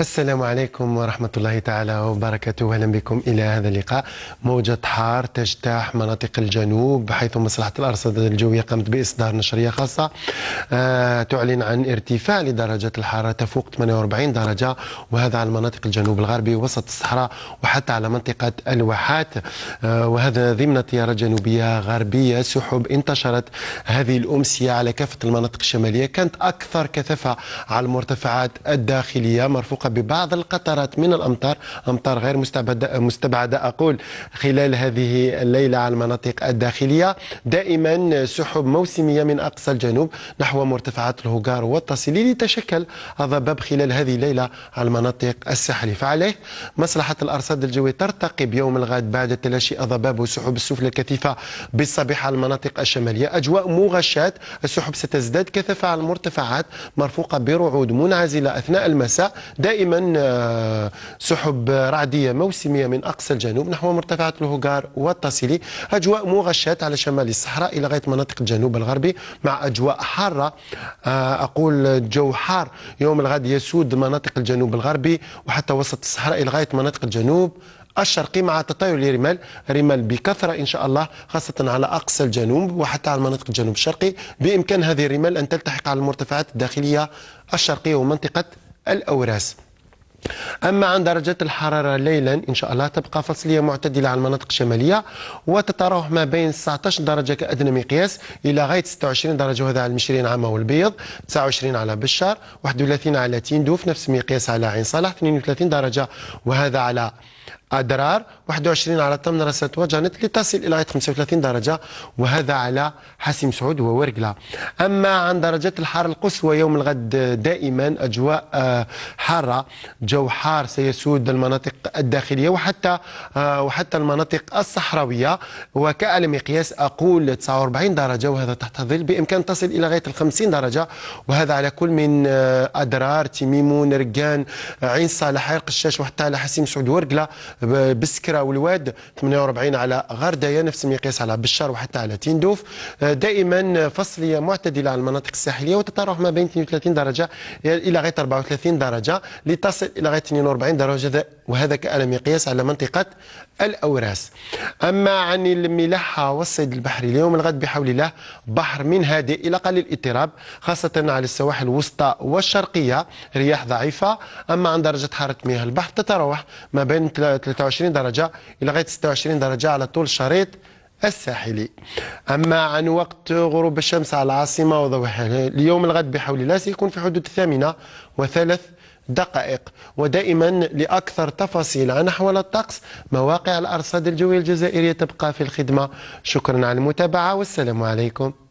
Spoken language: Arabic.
السلام عليكم ورحمة الله تعالى وبركاته أهلا بكم إلى هذا اللقاء موجة حار تجتاح مناطق الجنوب حيث مصلحة الأرصدة الجوية قامت بإصدار نشرية خاصة آه، تعلن عن ارتفاع لدرجة الحرارة تفوق 48 درجة وهذا على المناطق الجنوب الغربي وسط الصحراء وحتى على منطقة الواحات آه، وهذا ضمن تيارة جنوبية غربية سحب انتشرت هذه الأمسية على كافة المناطق الشمالية كانت أكثر كثافة على المرتفعات الداخلية مرفوقة ببعض القطرات من الأمطار أمطار غير مستبعدة, مستبعدة أقول خلال هذه الليلة على المناطق الداخلية دائما سحب موسمية من أقصى الجنوب نحو مرتفعات الهجار والتصلي لتشكل ضباب خلال هذه الليلة على المناطق الساحلية فعليه مصلحة الأرصاد الجوي ترتقي بيوم الغد بعد تلاشي ضباب وسحب السفلى الكثيفة بالصباح على المناطق الشمالية أجواء مغشاة السحب ستزداد كثافة على المرتفعات مرفوقة برعود منعزلة أثناء المساء دائما دائما آه، سحب رعدية موسمية من أقصى الجنوب نحو مرتفعات الهوغار والتصيلي أجواء مغشاة على شمال الصحراء إلى غاية مناطق الجنوب الغربي مع أجواء حارة آه، أقول جو حار يوم الغد يسود مناطق الجنوب الغربي وحتى وسط الصحراء إلى غاية مناطق الجنوب الشرقي مع تطاير الرمال رمال بكثرة إن شاء الله خاصة على أقصى الجنوب وحتى على مناطق الجنوب الشرقي بإمكان هذه الرمال أن تلتحق على المرتفعات الداخلية الشرقية ومنطقة الأوراس أما عن درجات الحرارة ليلا إن شاء الله تبقى فصلية معتدلة على المناطق الشمالية وتتراوح ما بين 19 درجة كأدنى مقياس إلى غاية 26 درجة وهذا على المشرين عامة والبيض 29 على بشار 31 على تيندوف نفس المقياس على عين صالح 32 درجة وهذا على أدرار 21 على 8 راس وجانت لتصل إلى 35 درجة وهذا على حاسم سعود وورقلة أما عن درجات الحر القصوى يوم الغد دائما أجواء آه، حارة جو حار سيسود المناطق الداخلية وحتى آه، وحتى المناطق الصحراوية مقياس أقول 49 درجة وهذا تحت ظل بإمكان تصل إلى غاية ال 50 درجة وهذا على كل من آه، أدرار تيميمون رقان عين صالح عرق الشاش وحتى على حاسم سعود وورقلة بسكره والواد 48 على غردايه نفس المقياس على بشار وحتى على تندوف آه، دائما فصليه معتدله على المناطق الساحليه وتتراوح ما بين 32 درجه الى غايه 34 درجه لتصل الى غايه 42 درجه وهذا كان مقياس على منطقة الأوراس أما عن الملاحة والصيد البحري اليوم الغد بحول الله بحر من هادئ إلى قليل الاضطراب خاصة على السواحل الوسطى والشرقية رياح ضعيفة أما عن درجة حارة مياه البحر تتراوح ما بين 23 درجة إلى غاية 26 درجة على طول الشريط الساحلي أما عن وقت غروب الشمس على العاصمة وضوحها اليوم الغد بحول الله سيكون في حدود الثامنة وثلاث دقائق ودائما لأكثر تفاصيل عن أحوال الطقس مواقع الأرصاد الجوية الجزائرية تبقى في الخدمة شكرا على المتابعة والسلام عليكم